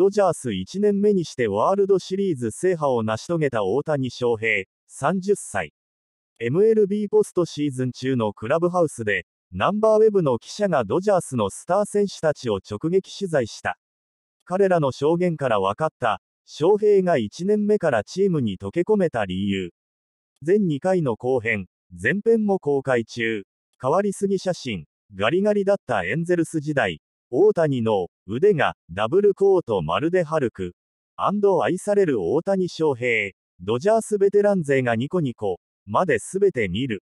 ドジャース1年目にしてワールドシリーズ制覇を成し遂げた大谷翔平、30歳。MLB ポストシーズン中のクラブハウスで、ナンバーウェブの記者がドジャースのスター選手たちを直撃取材した。彼らの証言から分かった、翔平が1年目からチームに溶け込めた理由。全2回の後編、前編も公開中。変わりすぎ写真、ガリガリだったエンゼルス時代、大谷の腕が、ダブルコートまるでハルク。愛される大谷翔平。ドジャースベテラン勢がニコニコ。まで全て見る。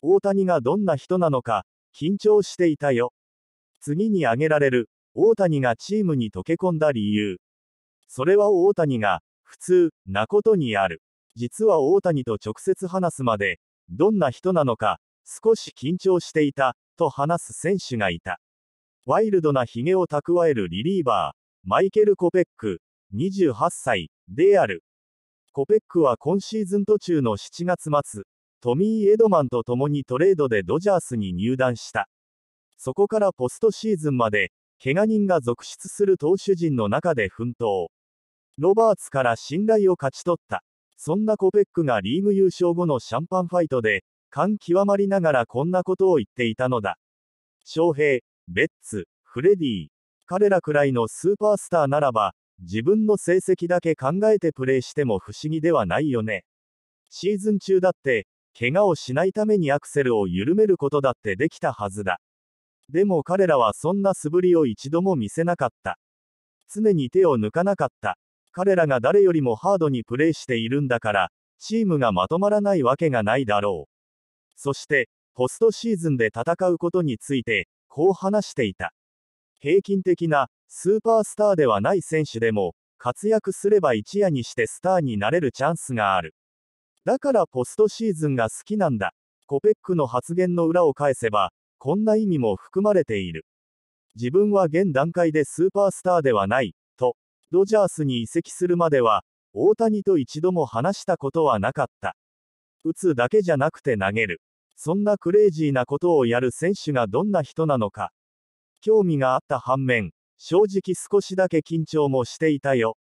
大谷がどんな人なのか、緊張していたよ。次に挙げられる、大谷がチームに溶け込んだ理由。それは大谷が、普通、なことにある。実は大谷と直接話すまで、どんな人なのか、少し緊張していた、と話す選手がいた。ワイルドなヒゲを蓄えるリリーバー、マイケル・コペック、28歳、である。コペックは今シーズン途中の7月末、トミー・エドマンと共にトレードでドジャースに入団した。そこからポストシーズンまで、怪我人が続出する投手陣の中で奮闘。ロバーツから信頼を勝ち取った。そんなコペックがリーグ優勝後のシャンパンファイトで、感極まりながらこんなことを言っていたのだ。翔平、ベッツ、フレディ、彼らくらいのスーパースターならば、自分の成績だけ考えてプレーしても不思議ではないよね。シーズン中だって、怪我をしないためにアクセルを緩めることだってできたはずだ。でも彼らはそんな素振りを一度も見せなかった。常に手を抜かなかった。彼らが誰よりもハードにプレーしているんだから、チームがまとまらないわけがないだろう。そして、ポストシーズンで戦うことについて、こう話していた。平均的なスーパースターではない選手でも活躍すれば一夜にしてスターになれるチャンスがある。だからポストシーズンが好きなんだ。コペックの発言の裏を返せば、こんな意味も含まれている。自分は現段階でスーパースターではない、と、ドジャースに移籍するまでは、大谷と一度も話したことはなかった。打つだけじゃなくて投げる。そんなクレイジーなことをやる選手がどんな人なのか。興味があった反面、正直少しだけ緊張もしていたよ。